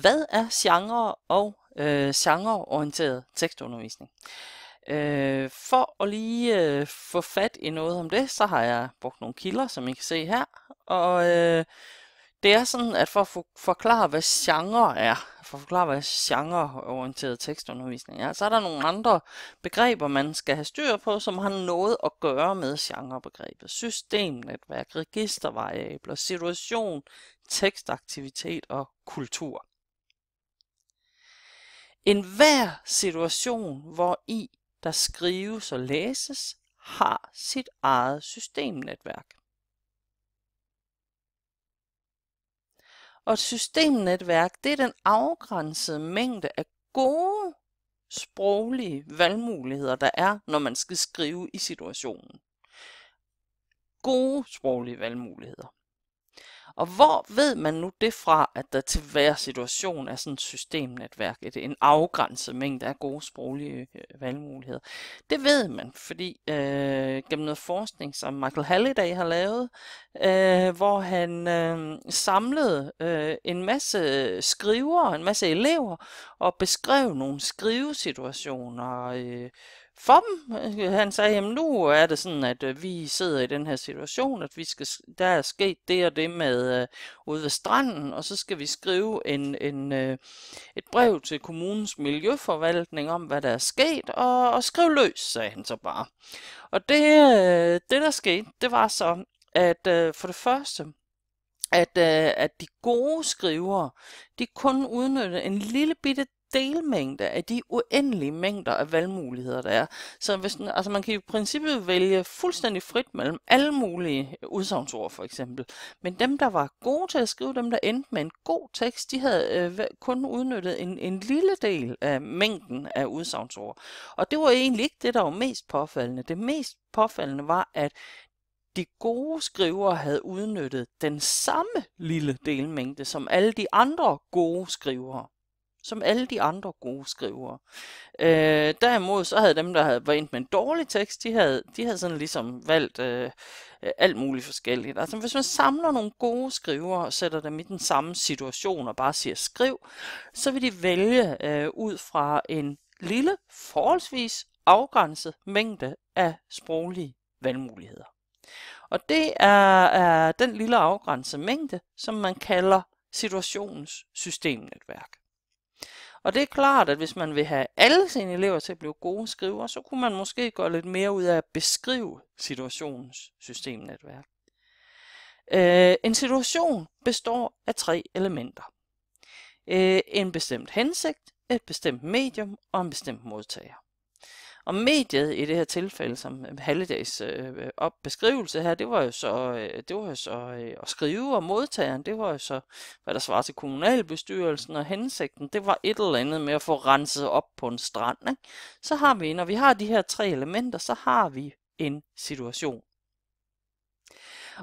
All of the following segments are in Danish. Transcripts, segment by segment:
Hvad er genre og øh, genreorienteret tekstundervisning? Øh, for at lige øh, få fat i noget om det, så har jeg brugt nogle kilder, som I kan se her. Og øh, det er sådan, at for at forklare, hvad genre er, for at forklare, hvad genreorienteret tekstundervisning er, så er der nogle andre begreber, man skal have styr på, som har noget at gøre med genrebegrebet. Systemnetværk, registervariabler, situation, tekstaktivitet og kultur. En hver situation, hvor i der skrives og læses, har sit eget systemnetværk. Og et systemnetværk, det er den afgrænsede mængde af gode sproglige valgmuligheder, der er, når man skal skrive i situationen. Gode sproglige valgmuligheder. Og hvor ved man nu det fra, at der til hver situation er sådan et systemnetværk, et, en afgrænset mængde af gode sproglige øh, valgmuligheder? Det ved man, fordi øh, gennem noget forskning, som Michael Halliday har lavet, øh, hvor han øh, samlede øh, en masse skrivere, en masse elever, og beskrev nogle skrivesituationer, øh, for dem. Han sagde, at nu er det sådan, at øh, vi sidder i den her situation, at vi skal, der er sket det og det med øh, ude ved stranden, og så skal vi skrive en, en, øh, et brev til kommunens miljøforvaltning om, hvad der er sket, og, og skriv løs, sagde han så bare. Og det, øh, det der skete, det var så, at øh, for det første, at, øh, at de gode skrivere, de kun udnyttede en lille bitte delmængde af de uendelige mængder af valgmuligheder, der er. Så hvis den, altså man kan i princippet vælge fuldstændig frit mellem alle mulige udsagnsord, for eksempel. Men dem, der var gode til at skrive, dem, der endte med en god tekst, de havde øh, kun udnyttet en, en lille del af mængden af udsagnsord. Og det var egentlig ikke det, der var mest påfaldende. Det mest påfaldende var, at de gode skrivere havde udnyttet den samme lille delmængde som alle de andre gode skrivere som alle de andre gode skrivere. Øh, derimod så havde dem, der havde, var endt med en dårlig tekst, de havde, de havde sådan ligesom valgt øh, alt muligt forskelligt. Altså hvis man samler nogle gode skrivere og sætter dem i den samme situation og bare siger skriv, så vil de vælge øh, ud fra en lille, forholdsvis afgrænset mængde af sproglige valgmuligheder. Og det er, er den lille afgrænsede mængde, som man kalder situationens systemnetværk. Og det er klart, at hvis man vil have alle sine elever til at blive gode skrivere, så kunne man måske gøre lidt mere ud af at beskrive situationens systemnetværk. Øh, en situation består af tre elementer. Øh, en bestemt hensigt, et bestemt medium og en bestemt modtager. Og mediet i det her tilfælde, som Halledags øh, øh op beskrivelse her, det var jo så, øh, det var jo så øh, at skrive, og modtageren, det var jo så, hvad der svarer til kommunalbestyrelsen, og hensigten, det var et eller andet med at få renset op på en strand. Ikke? Så har vi, når vi har de her tre elementer, så har vi en situation.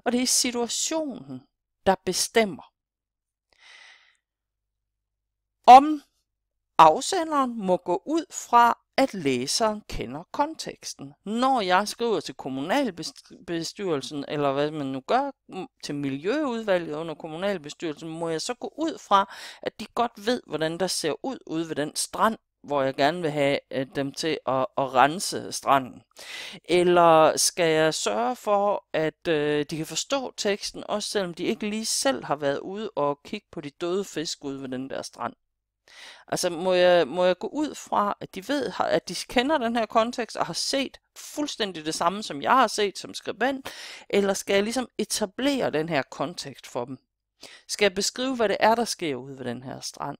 Og det er situationen, der bestemmer, om afsenderen må gå ud fra, at læseren kender konteksten. Når jeg skriver til kommunalbestyrelsen, eller hvad man nu gør, til miljøudvalget under kommunalbestyrelsen, må jeg så gå ud fra, at de godt ved, hvordan der ser ud ude ved den strand, hvor jeg gerne vil have øh, dem til at, at rense stranden? Eller skal jeg sørge for, at øh, de kan forstå teksten, også selvom de ikke lige selv har været ude og kigge på de døde fisk ude ved den der strand? Altså må jeg, må jeg gå ud fra, at de ved, at de kender den her kontekst og har set fuldstændig det samme, som jeg har set som skribent, eller skal jeg ligesom etablere den her kontekst for dem? Skal jeg beskrive, hvad det er, der sker ude ved den her strand?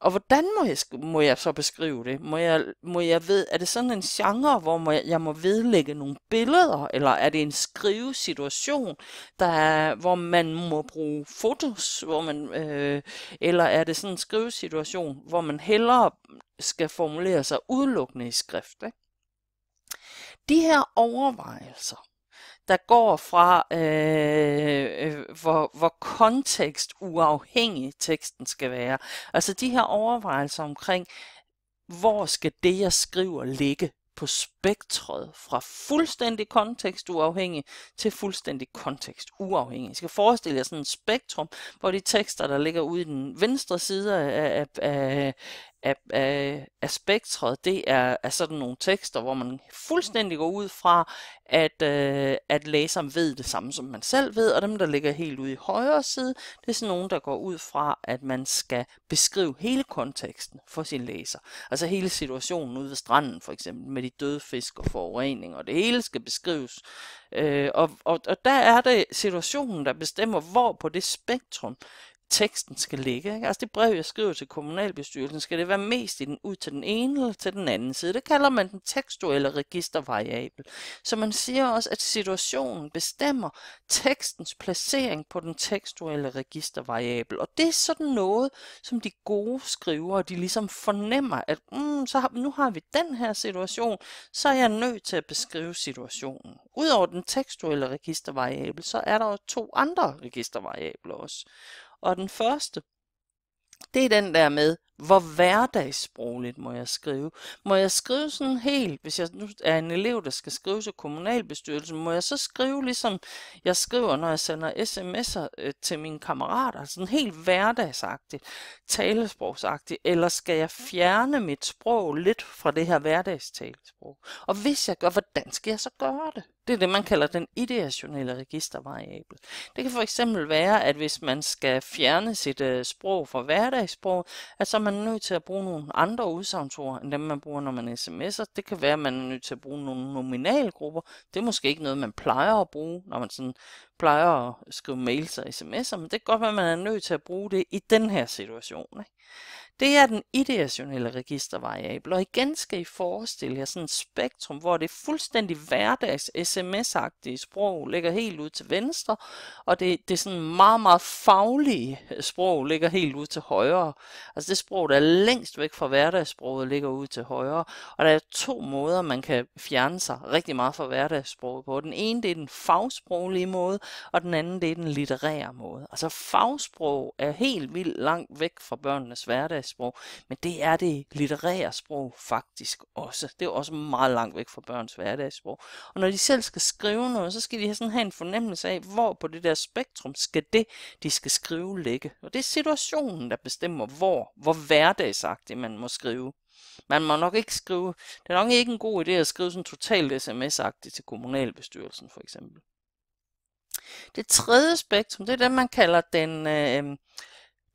Og hvordan må jeg, må jeg så beskrive det? Må jeg, må jeg ved, er det sådan en genre, hvor må jeg, jeg må vedlægge nogle billeder, eller er det en skrivesituation, der er, hvor man må bruge fotos, hvor man, øh, eller er det sådan en skrivesituation, hvor man hellere skal formulere sig udelukkende i skrift? Ikke? De her overvejelser, der går fra, øh, øh hvor, hvor, hvor kontekstuafhængig teksten skal være. Altså de her overvejelser omkring, hvor skal det, jeg skriver, ligge på spektret fra fuldstændig kontekstuafhængig til fuldstændig kontekstuafhængig. Jeg skal forestille jer sådan et spektrum, hvor de tekster, der ligger ude i den venstre side af, af, af, af, af, af spektret, det er, er sådan nogle tekster, hvor man fuldstændig går ud fra, at, øh, at læseren ved det samme, som man selv ved, og dem, der ligger helt ude i højre side, det er sådan nogle, der går ud fra, at man skal beskrive hele konteksten for sin læser. Altså hele situationen ude ved stranden, for eksempel, med de døde fisk og forurening, og det hele skal beskrives. Øh, og, og, og der er det situationen, der bestemmer, hvor på det spektrum teksten skal ligge. Ikke? Altså det brev, jeg skriver til kommunalbestyrelsen, skal det være mest i den, ud til den ene eller til den anden side. Det kalder man den tekstuelle registervariabel. Så man siger også, at situationen bestemmer tekstens placering på den tekstuelle registervariabel. Og det er sådan noget, som de gode skrivere, de ligesom fornemmer, at mm, så har, nu har vi den her situation, så er jeg nødt til at beskrive situationen. Udover den tekstuelle registervariabel, så er der jo to andre registervariabler også. Og den første, det er den der med, hvor hverdagssprogligt må jeg skrive? Må jeg skrive sådan helt, hvis jeg nu er en elev, der skal skrive til kommunalbestyrelsen, må jeg så skrive ligesom jeg skriver, når jeg sender sms'er øh, til mine kammerater, sådan helt hverdagsagtigt, talesprogsagtigt, eller skal jeg fjerne mit sprog lidt fra det her hverdagstalesprog? Og hvis jeg gør, hvordan skal jeg så gøre det? Det er det, man kalder den ideationelle registervariabel. Det kan for eksempel være, at hvis man skal fjerne sit øh, sprog fra hverdagssprog, at så man nødt til at bruge nogle andre udsagnsord, end dem man bruger, når man sms'er. Det kan være, at man er nødt til at bruge nogle nominalgrupper. Det er måske ikke noget, man plejer at bruge, når man sådan plejer at skrive mails og sms'er, men det kan godt være, at man er nødt til at bruge det i den her situation. Ikke? Det er den ideationelle registervariabel, og igen skal I forestille jer sådan et spektrum, hvor det fuldstændig hverdags sms-agtige sprog ligger helt ud til venstre, og det, det sådan meget, meget faglige øh, sprog ligger helt ud til højre. Altså det sprog, der er længst væk fra hverdagssproget, ligger ud til højre. Og der er to måder, man kan fjerne sig rigtig meget fra hverdagssproget på. Den ene, det er den fagsproglige måde, og den anden, det er den litterære måde. Altså fagsprog er helt vildt langt væk fra børnenes hverdags sprog. Men det er det litterære sprog faktisk også. Det er også meget langt væk fra børns hverdagssprog. Og når de selv skal skrive noget, så skal de sådan have en fornemmelse af, hvor på det der spektrum skal det, de skal skrive, ligge. Og det er situationen, der bestemmer, hvor, hvor hverdagsagtigt man må skrive. Man må nok ikke skrive, det er nok ikke en god idé at skrive sådan totalt sms-agtigt til kommunalbestyrelsen for eksempel. Det tredje spektrum, det er det, man kalder den øh,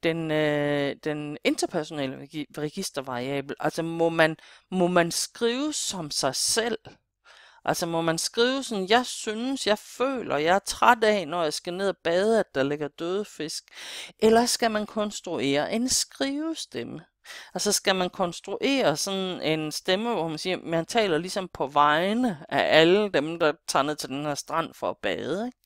den, øh, den interpersonelle registervariabel. Altså må man, må man skrive som sig selv? Altså må man skrive sådan, jeg synes, jeg føler, jeg er træt af, når jeg skal ned og bade, at der ligger døde fisk. Eller skal man konstruere en skrivestemme? Altså skal man konstruere sådan en stemme, hvor man siger, man taler ligesom på vegne af alle dem, der tager ned til den her strand for at bade. Ikke?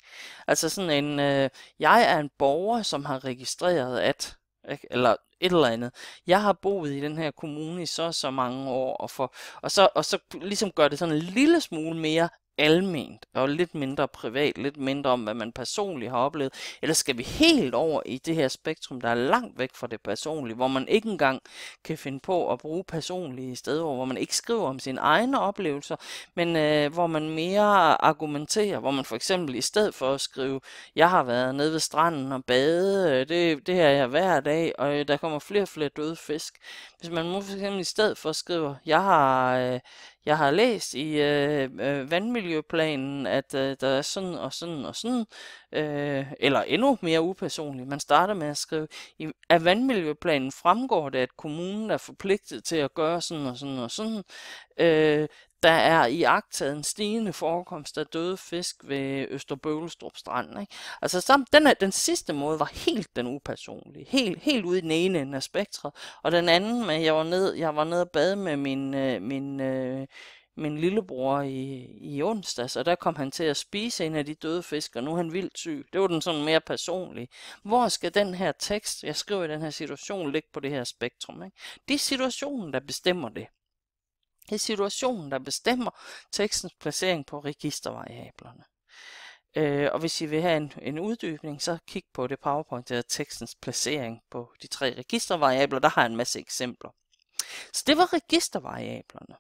Altså sådan en, øh, jeg er en borger, som har registreret at, ikke? eller et eller andet. Jeg har boet i den her kommune i så så mange år, og, for, og, så, og så ligesom gør det sådan en lille smule mere alment og lidt mindre privat, lidt mindre om, hvad man personligt har oplevet? Eller skal vi helt over i det her spektrum, der er langt væk fra det personlige, hvor man ikke engang kan finde på at bruge personlige steder, hvor man ikke skriver om sine egne oplevelser, men øh, hvor man mere argumenterer, hvor man for eksempel i stedet for at skrive, jeg har været nede ved stranden og bade, øh, det, det her er jeg hver dag, og øh, der kommer flere og flere døde fisk, hvis man nu fx i stedet for skriver, jeg har, øh, jeg har læst i øh, øh, vandmiljøplanen, at øh, der er sådan og sådan og sådan, øh, eller endnu mere upersonligt, man starter med at skrive, i, af vandmiljøplanen fremgår det, at kommunen er forpligtet til at gøre sådan og sådan og sådan, øh, der er i agtaget en stigende forekomst af døde fisk ved Østerbøgelstrup Strand. Ikke? Altså så den, her, den sidste måde var helt den upersonlige. Helt, helt ude i den ene ende af spektret. Og den anden, med, jeg var ned, jeg var nede og bade med min, øh, min, øh, min lillebror i, i onsdag, og der kom han til at spise en af de døde fisk, og nu er han vildt syg. Det var den sådan mere personlige. Hvor skal den her tekst, jeg skriver i den her situation, ligge på det her spektrum? Ikke? Det er situationen, der bestemmer det. Det er situationen, der bestemmer tekstens placering på registervariablerne. Øh, og hvis I vil have en, en uddybning, så kig på det PowerPoint, der er tekstens placering på de tre registervariabler. Der har jeg en masse eksempler. Så det var registervariablerne.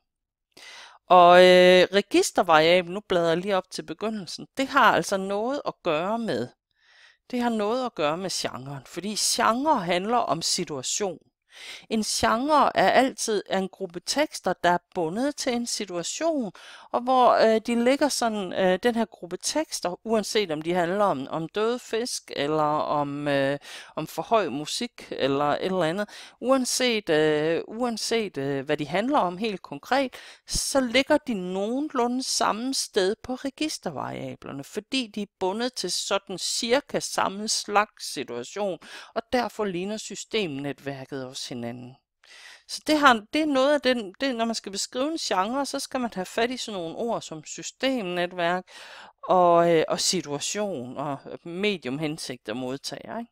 Og øh, registervariablen, nu bladrer jeg lige op til begyndelsen, det har altså noget at gøre med, det har noget at gøre med genren, fordi genre handler om situation. En genre er altid en gruppe tekster, der er bundet til en situation, og hvor øh, de ligger sådan, øh, den her gruppe tekster, uanset om de handler om, om døde fisk, eller om, øh, om for høj musik, eller et eller andet, uanset, øh, uanset øh, hvad de handler om helt konkret, så ligger de nogenlunde samme sted på registervariablerne, fordi de er bundet til sådan cirka samme slags situation, og derfor ligner systemnetværket også hinanden. Så det, har, det er noget af den, det, når man skal beskrive en genre, så skal man have fat i sådan nogle ord som systemnetværk og, øh, og situation og øh, medium, hensigt og modtager ikke?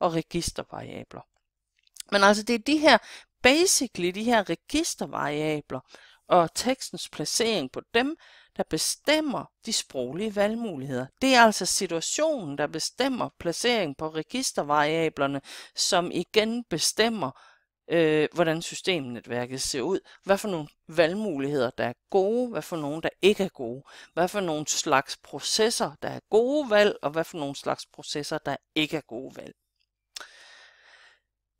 og registervariabler. Men altså det er de her, basically de her registervariabler og tekstens placering på dem, der bestemmer de sproglige valgmuligheder. Det er altså situationen, der bestemmer placering på registervariablerne, som igen bestemmer, øh, hvordan systemnetværket ser ud, hvad for nogle valgmuligheder, der er gode, hvad for nogle, der ikke er gode, hvad for nogle slags processer, der er gode valg, og hvad for nogle slags processer, der ikke er gode valg.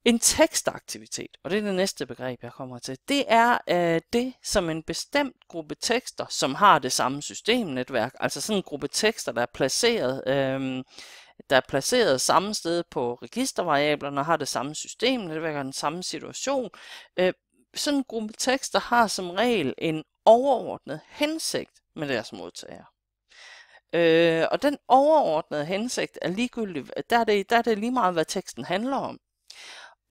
En tekstaktivitet, og det er det næste begreb, jeg kommer til, det er øh, det, som en bestemt gruppe tekster, som har det samme systemnetværk, altså sådan en gruppe tekster, der er placeret, øh, der er placeret samme sted på registervariablerne, og har det samme systemnetværk og den samme situation. Øh, sådan en gruppe tekster har som regel en overordnet hensigt med deres modtager. Øh, og den overordnede hensigt er ligegyldigt, der er, det, der er det lige meget, hvad teksten handler om.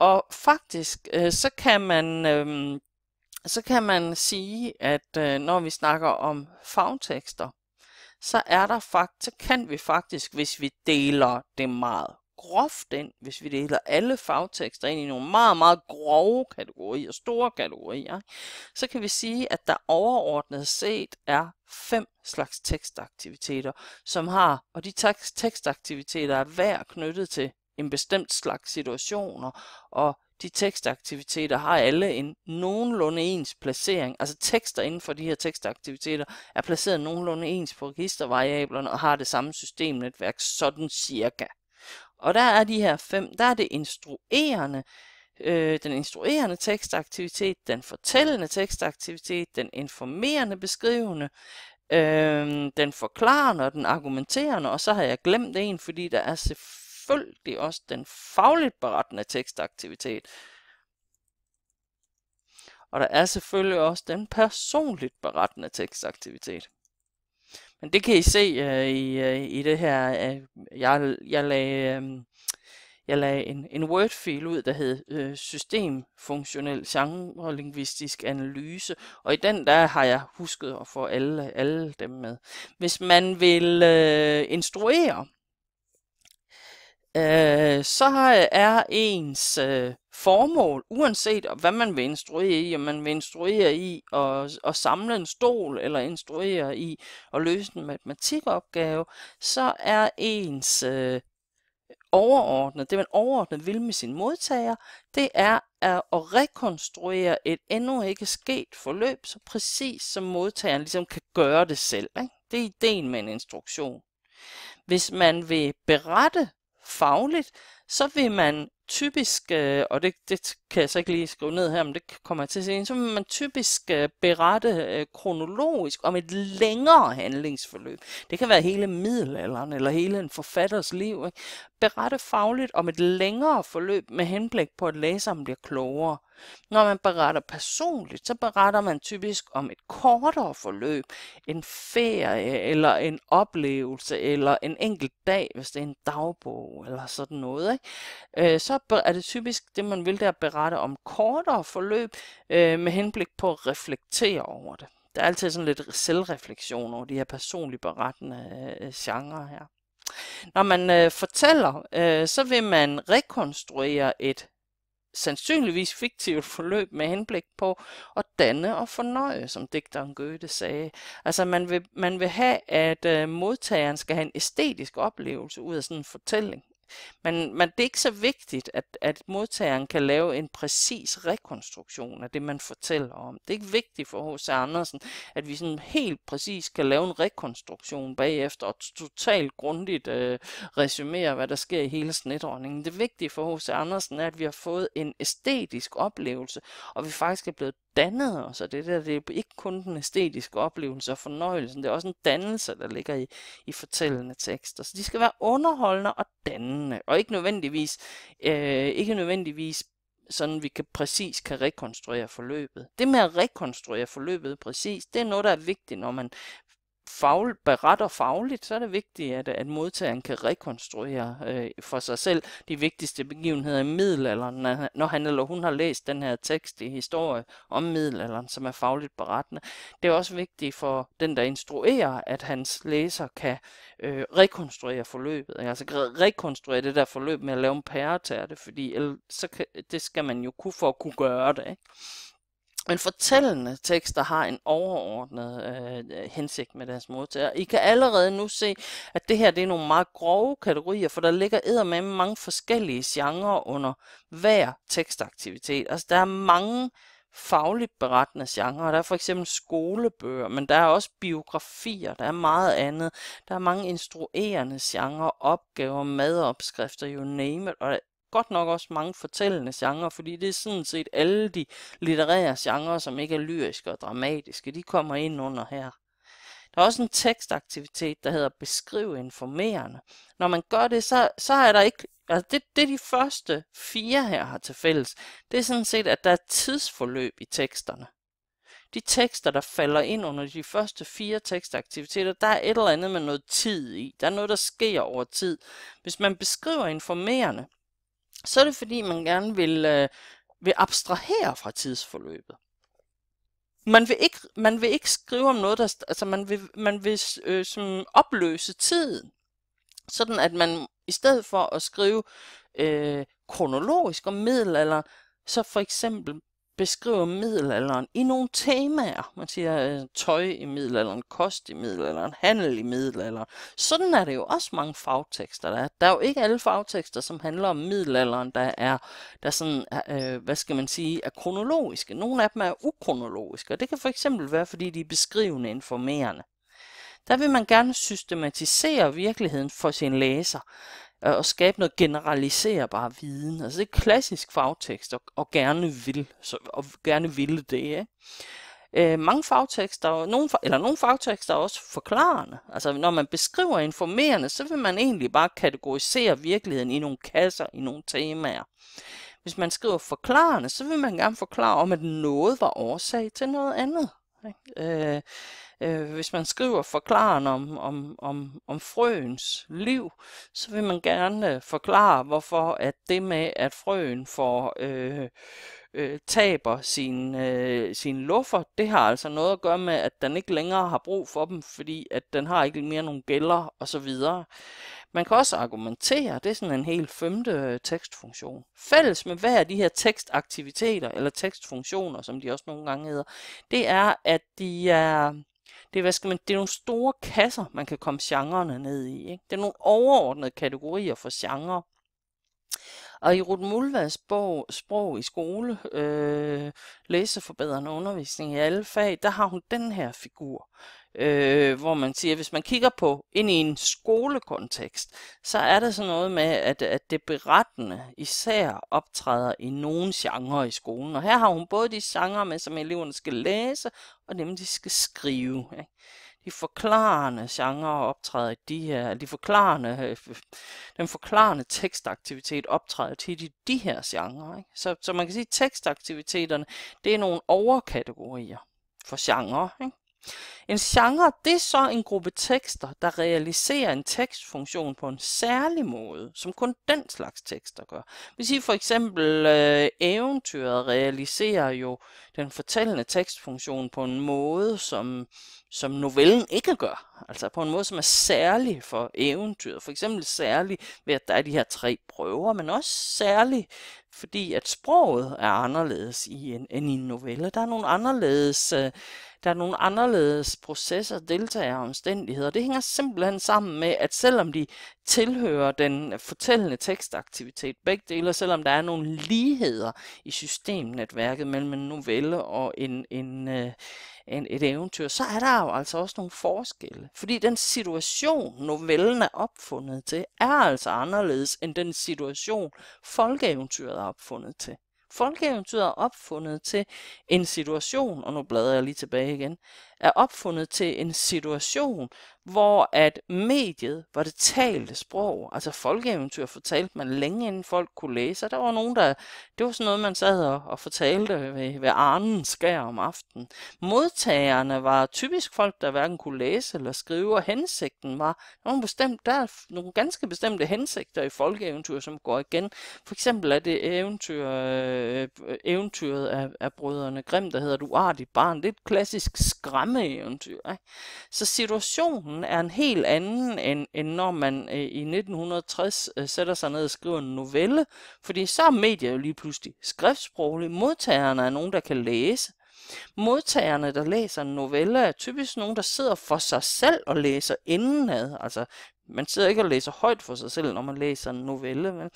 Og faktisk, øh, så kan man... Øh, så kan man sige, at øh, når vi snakker om fagtekster, så er der fakt, så kan vi faktisk, hvis vi deler det meget groft ind, hvis vi deler alle fagtekster ind i nogle meget, meget grove kategorier, store kategorier, så kan vi sige, at der overordnet set er fem slags tekstaktiviteter, som har, og de tekstaktiviteter er hver knyttet til en bestemt slags situationer, og de tekstaktiviteter har alle en nogenlunde ens placering. Altså tekster inden for de her tekstaktiviteter er placeret nogenlunde ens på registervariablerne og har det samme systemnetværk, sådan cirka. Og der er de her fem, der er det instruerende, øh, den instruerende tekstaktivitet, den fortællende tekstaktivitet, den informerende beskrivende, øh, den forklarende og den argumenterende, og så har jeg glemt en, fordi der er selvfølgelig også den fagligt berettende tekstaktivitet. Og der er selvfølgelig også den personligt berettende tekstaktivitet. Men det kan I se uh, i, uh, i det her. Uh, jeg, jeg lagde, øh, jeg lagde en, en Word-fil ud, der hed øh, Systemfunktionel Genrelinguistisk Analyse. Og i den der har jeg husket at få alle, alle dem med. Hvis man vil øh, instruere øh, så er ens øh, formål, uanset hvad man vil instruere i, om man vil instruere i at, at samle en stol, eller instruere i at løse en matematikopgave, så er ens øh, overordnet, det man overordnet vil med sin modtager, det er at rekonstruere et endnu ikke sket forløb, så præcis som modtageren ligesom kan gøre det selv. Ikke? Det er ideen med en instruktion. Hvis man vil berette fagligt, så vil man typisk, øh, og det, det kan jeg så ikke lige skrive ned her, men det kommer jeg til at se, så vil man typisk øh, berette øh, kronologisk om et længere handlingsforløb. Det kan være hele middelalderen eller hele en forfatters liv. Ikke? Berette fagligt om et længere forløb med henblik på, at læseren bliver klogere. Når man beretter personligt, så beretter man typisk om et kortere forløb, en ferie eller en oplevelse eller en enkelt dag, hvis det er en dagbog eller sådan noget. Ikke? Øh, så er det typisk det, man vil der berette om kortere forløb øh, med henblik på at reflektere over det. Der er altid sådan lidt selvreflektion over de her personligt berettende øh, genre her. Når man øh, fortæller, øh, så vil man rekonstruere et sandsynligvis fiktivt forløb med henblik på at danne og fornøje, som digteren Goethe sagde. Altså man vil, man vil have, at øh, modtageren skal have en æstetisk oplevelse ud af sådan en fortælling. Men, men det er ikke så vigtigt, at, at modtageren kan lave en præcis rekonstruktion af det, man fortæller om. Det er ikke vigtigt for H.C. Andersen, at vi sådan helt præcis kan lave en rekonstruktion bagefter og totalt grundigt øh, resumere, hvad der sker i hele snitordningen. Det vigtige for H.C. Andersen er, at vi har fået en æstetisk oplevelse, og vi faktisk er blevet dannede os, og det der, det er ikke kun den æstetiske oplevelse og fornøjelsen, det er også en dannelse, der ligger i, i fortællende tekster. Så de skal være underholdende og dannende, og ikke nødvendigvis, øh, ikke nødvendigvis sådan vi kan præcis kan rekonstruere forløbet. Det med at rekonstruere forløbet præcis, det er noget, der er vigtigt, når man fagl, beretter fagligt, så er det vigtigt, at, at modtageren kan rekonstruere øh, for sig selv de vigtigste begivenheder i middelalderen, når han eller hun har læst den her tekst i historie om middelalderen, som er fagligt berettende. Det er også vigtigt for den, der instruerer, at hans læser kan øh, rekonstruere forløbet, altså rekonstruere det der forløb med at lave en pæretærte, fordi ellers, så kan, det skal man jo kunne for at kunne gøre det. Ikke? Men fortællende tekster har en overordnet øh, hensigt med deres modtager. I kan allerede nu se, at det her det er nogle meget grove kategorier, for der ligger med mange forskellige genrer under hver tekstaktivitet. Altså der er mange fagligt berettende genrer. Der er for eksempel skolebøger, men der er også biografier, der er meget andet. Der er mange instruerende genrer, opgaver, madopskrifter, you name it, og godt nok også mange fortællende genrer, fordi det er sådan set alle de litterære genrer, som ikke er lyriske og dramatiske, de kommer ind under her. Der er også en tekstaktivitet, der hedder beskrive informerende. Når man gør det, så, så er der ikke... Altså det, det de første fire her har til fælles, det er sådan set, at der er tidsforløb i teksterne. De tekster, der falder ind under de første fire tekstaktiviteter, der er et eller andet med noget tid i. Der er noget, der sker over tid. Hvis man beskriver informerende, så er det fordi, man gerne vil, øh, vil abstrahere fra tidsforløbet. Man vil, ikke, man vil ikke skrive om noget, der, altså man vil, man vil øh, som opløse tiden, sådan at man i stedet for at skrive øh, kronologisk om middelalder, så for eksempel beskriver middelalderen i nogle temaer. Man siger øh, tøj i middelalderen, kost i middelalderen, handel i middelalderen. Sådan er det jo også mange fagtekster, der er. Der er jo ikke alle fagtekster, som handler om middelalderen, der er, der sådan, øh, hvad skal man sige, er kronologiske. Nogle af dem er ukronologiske, og det kan for eksempel være, fordi de er beskrivende informerende. Der vil man gerne systematisere virkeligheden for sin læser at skabe noget generaliserbar viden. Altså det er klassisk fagtekst, og, og gerne vil, så, og gerne ville det. Ikke? Øh, mange fagtekster, nogle, eller nogle fagtekster er også forklarende. Altså når man beskriver informerende, så vil man egentlig bare kategorisere virkeligheden i nogle kasser, i nogle temaer. Hvis man skriver forklarende, så vil man gerne forklare om, at noget var årsag til noget andet. Ikke? Øh, øh, hvis man skriver forklaren om, om, om, om frøens liv, så vil man gerne øh, forklare, hvorfor at det med, at frøen får øh, øh, taber sin, øh, sin luffer, det har altså noget at gøre med, at den ikke længere har brug for dem, fordi at den har ikke mere nogle gælder osv. Man kan også argumentere, det er sådan en helt femte øh, tekstfunktion. Fælles med hver af de her tekstaktiviteter, eller tekstfunktioner, som de også nogle gange hedder, det er, at de er det er, hvad skal man, det er nogle store kasser, man kan komme genrerne ned i. Ikke? Det er nogle overordnede kategorier for genre. Og i Ruth Mulvads bog Sprog i skole, øh, læseforbedrende undervisning i alle fag, der har hun den her figur øh, hvor man siger, at hvis man kigger på ind i en skolekontekst, så er der sådan noget med, at, at det berettende især optræder i nogle genrer i skolen. Og her har hun både de genrer med, som eleverne skal læse, og dem, de skal skrive. Ikke? de forklarende genrer optræder i de her, de forklarende, øh, den forklarende tekstaktivitet optræder tit i de her genrer. Ikke? Så, så man kan sige, at tekstaktiviteterne, det er nogle overkategorier for genre. Ikke? En genre, det er så en gruppe tekster, der realiserer en tekstfunktion på en særlig måde, som kun den slags tekster gør. Vi siger for eksempel, øh, eventyret realiserer jo den fortællende tekstfunktion på en måde, som, som novellen ikke gør. Altså på en måde, som er særlig for eventyret. For eksempel særlig ved, at der er de her tre prøver, men også særlig fordi at sproget er anderledes i en, end i en novelle. Der er nogle anderledes, øh, der er nogle anderledes processer, deltager og omstændigheder. Det hænger simpelthen sammen med, at selvom de tilhører den fortællende tekstaktivitet, begge dele, selvom der er nogle ligheder i systemnetværket mellem en novelle og en, en, øh, en, et eventyr, så er der jo altså også nogle forskelle. Fordi den situation, novellen er opfundet til, er altså anderledes end den situation, folkeeventyret er opfundet til. Folkeeventyret er opfundet til en situation, og nu bladrer jeg lige tilbage igen, er opfundet til en situation, hvor at mediet var det talte sprog, altså folkeeventyr fortalte man længe inden folk kunne læse, og der var nogen, der, det var sådan noget, man sad og, og fortalte ved, ved arnen skær om aftenen. Modtagerne var typisk folk, der hverken kunne læse eller skrive, og hensigten var, nogle bestemt, der er nogle ganske bestemte hensigter i folkeeventyr, som går igen. For eksempel er det eventyr, øh, eventyret af, af brødrene Grimm, der hedder Du artig barn, det er et klassisk skræm drømmeeventyr. Ikke? Så situationen er en helt anden, end, end når man øh, i 1960 øh, sætter sig ned og skriver en novelle, fordi så er medier jo lige pludselig skriftsproglige. Modtagerne er nogen, der kan læse. Modtagerne, der læser en novelle, er typisk nogen, der sidder for sig selv og læser indenad. Altså, man sidder ikke og læser højt for sig selv, når man læser en novelle. Men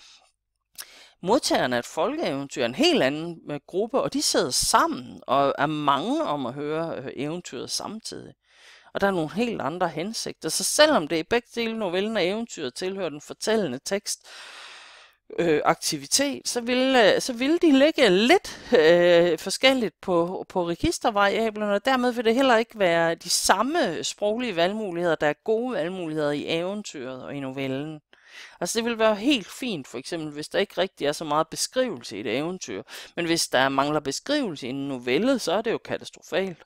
modtagerne af et folkeeventyr er en helt anden øh, gruppe, og de sidder sammen og er mange om at høre øh, eventyret samtidig. Og der er nogle helt andre hensigter. Så selvom det i begge dele novellen og eventyret tilhører den fortællende tekst, øh, aktivitet, så vil, øh, så vil de ligge lidt øh, forskelligt på, på registervariablerne, og dermed vil det heller ikke være de samme sproglige valgmuligheder, der er gode valgmuligheder i eventyret og i novellen. Altså det vil være helt fint, for eksempel hvis der ikke rigtig er så meget beskrivelse i et eventyr, men hvis der mangler beskrivelse i en novelle, så er det jo katastrofalt.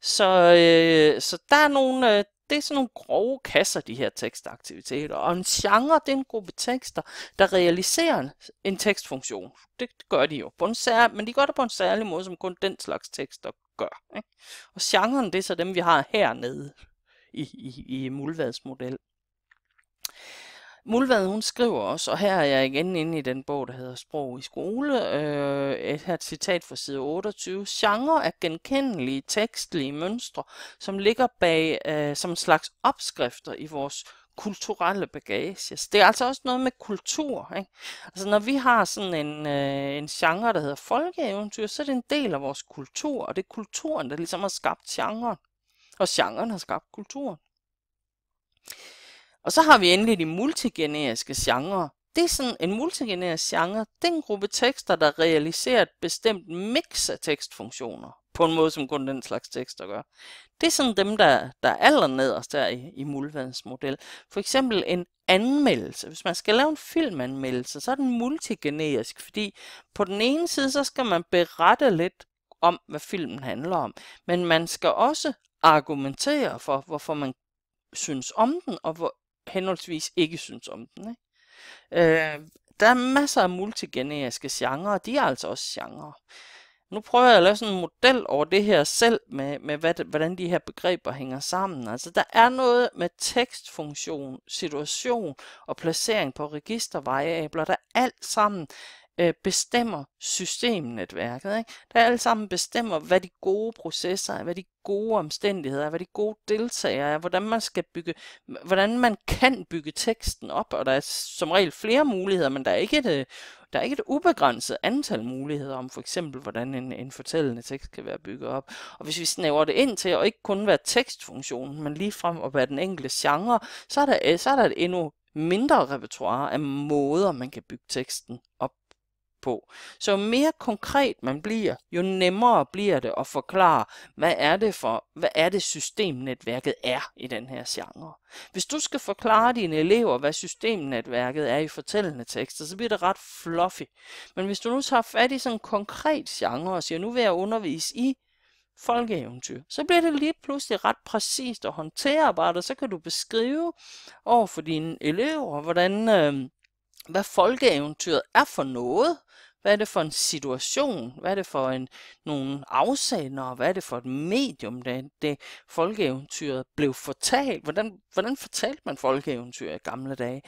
Så, øh, så der er nogle, øh, det er sådan nogle grove kasser, de her tekstaktiviteter. Og en genre, det er en gruppe tekster, der realiserer en tekstfunktion. Det, det gør de jo. På en sær, men de gør det på en særlig måde, som kun den slags tekster gør. Ikke? Og genren, det er så dem, vi har hernede i, i, i Mulvads model. Mulvad, hun skriver også, og her er jeg igen inde i den bog, der hedder Sprog i skole. Øh, et her citat fra side 28. Genre er genkendelige tekstlige mønstre, som ligger bag øh, som en slags opskrifter i vores kulturelle bagage. Det er altså også noget med kultur. Ikke? Altså når vi har sådan en, øh, en genre, der hedder folkeeventyr, så er det en del af vores kultur, og det er kulturen, der ligesom har skabt genren. Og genren har skabt kulturen. Og så har vi endelig de multigeneriske genrer. Det er sådan en multigenerisk genre, det er en gruppe tekster, der realiserer et bestemt mix af tekstfunktioner, på en måde, som kun den slags tekster gør. Det er sådan dem, der, der er aller nederst der i, i Mulvads model. For eksempel en anmeldelse. Hvis man skal lave en filmanmeldelse, så er den multigenerisk, fordi på den ene side, så skal man berette lidt om, hvad filmen handler om, men man skal også argumentere for, hvorfor man synes om den, og hvor henholdsvis ikke synes om den. Ikke? Øh, der er masser af multigeneriske genrer, og de er altså også genrer. Nu prøver jeg at lave sådan en model over det her selv, med, med hvad, det, hvordan de her begreber hænger sammen. Altså der er noget med tekstfunktion, situation og placering på registervariabler, der alt sammen øh, bestemmer systemnetværket. Ikke? Der alle sammen bestemmer, hvad de gode processer er, hvad de gode omstændigheder er, hvad de gode deltagere er, hvordan man skal bygge, hvordan man kan bygge teksten op, og der er som regel flere muligheder, men der er ikke et, øh, der er ikke et ubegrænset antal muligheder om for eksempel, hvordan en, en fortællende tekst kan være bygget op. Og hvis vi snæver det ind til, at ikke kun være tekstfunktionen, men lige frem at være den enkelte genre, så er der, så er der et endnu mindre repertoire af måder, man kan bygge teksten op på. Så jo mere konkret man bliver, jo nemmere bliver det at forklare, hvad er det for, hvad er det systemnetværket er i den her genre. Hvis du skal forklare dine elever, hvad systemnetværket er i fortællende tekster, så bliver det ret fluffy. Men hvis du nu tager fat i sådan en konkret genre og siger, nu vil jeg undervise i folkeeventyr, så bliver det lige pludselig ret præcist og håndterbart, og så kan du beskrive over for dine elever, hvordan øh, hvad folkeeventyret er for noget, hvad er det for en situation? Hvad er det for en, nogle afsender? Hvad er det for et medium, det, det folkeeventyret blev fortalt? Hvordan, hvordan fortalte man folkeeventyr i gamle dage?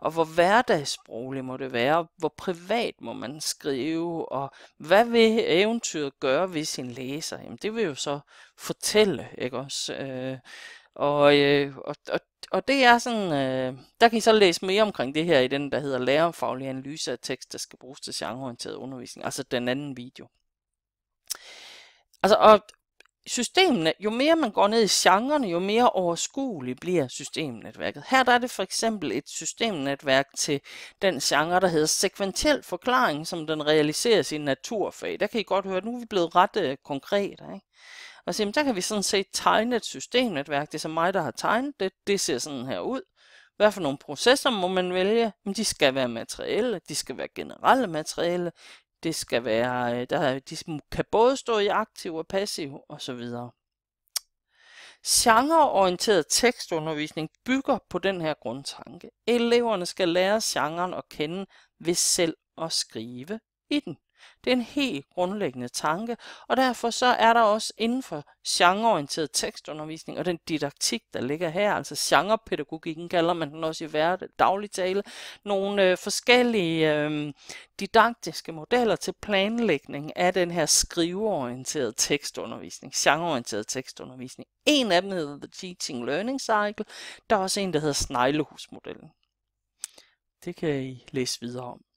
Og hvor hverdagssproglig må det være? Hvor privat må man skrive? Og hvad vil eventyret gøre ved sin læser? Jamen, det vil jo så fortælle, ikke også? Øh, og, øh, og, og, og det er sådan, øh, der kan I så læse mere omkring det her i den, der hedder lærerfaglig analyse af tekst, der skal bruges til genreorienteret undervisning, altså den anden video. Altså, og systemene, jo mere man går ned i genrerne, jo mere overskueligt bliver systemnetværket. Her der er det for eksempel et systemnetværk til den genre, der hedder sekventiel forklaring, som den realiseres i naturfag. Der kan I godt høre, at nu er vi blevet ret øh, konkrete. Ikke? Og sige, der kan vi sådan set tegne et systemnetværk. Det er så mig, der har tegnet det. Det ser sådan her ud. Hvad for nogle processer må man vælge? Jamen, de skal være materielle, de skal være generelle materielle, det skal være, øh, der, de kan både stå i aktiv og passiv osv. Genreorienteret tekstundervisning bygger på den her grundtanke. Eleverne skal lære genren at kende ved selv at skrive i den. Det er en helt grundlæggende tanke, og derfor så er der også inden for genreorienteret tekstundervisning og den didaktik, der ligger her, altså genrepædagogikken kalder man den også i hver daglig tale, nogle øh, forskellige øh, didaktiske modeller til planlægning af den her skriveorienterede tekstundervisning, genreorienteret tekstundervisning. En af dem hedder The Teaching Learning Cycle, der er også en, der hedder Sneglehusmodellen. Det kan I læse videre om.